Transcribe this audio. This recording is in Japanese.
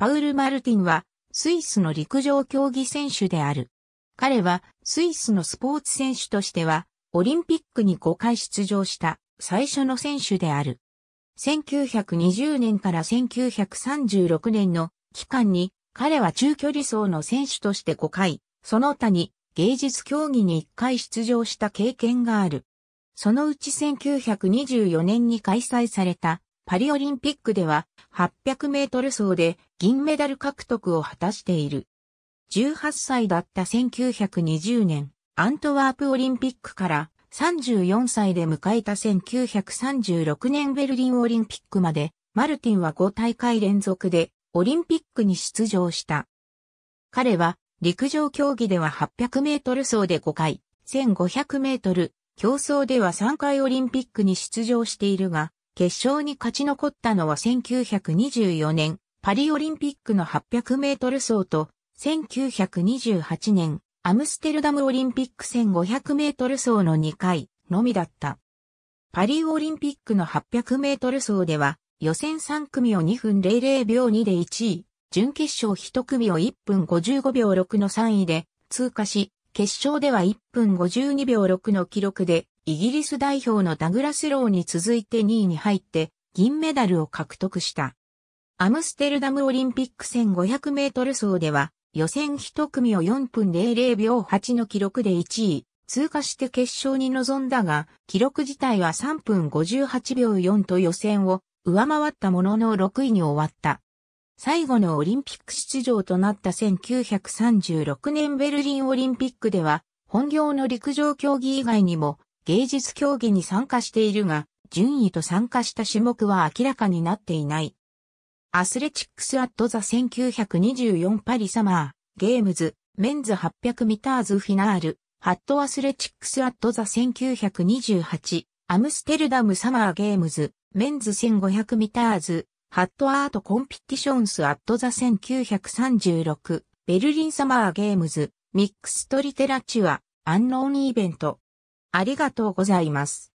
パウル・マルティンは、スイスの陸上競技選手である。彼は、スイスのスポーツ選手としては、オリンピックに5回出場した最初の選手である。1920年から1936年の期間に彼は中距離走の選手として5回、その他に芸術競技に1回出場した経験がある。そのうち1924年に開催されたパリオリンピックでは800メートル走で銀メダル獲得を果たしている。18歳だった1920年、アントワープオリンピックから34歳で迎えた1936年ベルリンオリンピックまで、マルティンは5大会連続でオリンピックに出場した。彼は陸上競技では800メートル走で5回、1500メートル、競争では3回オリンピックに出場しているが、決勝に勝ち残ったのは1924年、パリオリンピックの800メートル走と、1928年、アムステルダムオリンピック1500メートル走の2回のみだった。パリオリンピックの800メートル走では、予選3組を2分00秒2で1位、準決勝1組を1分55秒6の3位で通過し、決勝では1分52秒6の記録でイギリス代表のダグラス・ローに続いて2位に入って銀メダルを獲得した。アムステルダムオリンピック1500メートル走では予選1組を4分00秒8の記録で1位、通過して決勝に臨んだが、記録自体は3分58秒4と予選を上回ったものの6位に終わった。最後のオリンピック出場となった1936年ベルリンオリンピックでは、本業の陸上競技以外にも芸術競技に参加しているが、順位と参加した種目は明らかになっていない。アスレチックス・アット・ザ・1924パリ・サマー、ゲームズ、メンズ800ミターズ・フィナール、ハット・アスレチックス・アット・ザ・1928、アムステルダム・サマー・ゲームズ、メンズ1500ミターズ、ハット・アート・コンピティションス・アット・ザ・1936、ベルリン・サマー・ゲームズ、ミックストリテラチュア、アンノーン・イベント、ありがとうございます。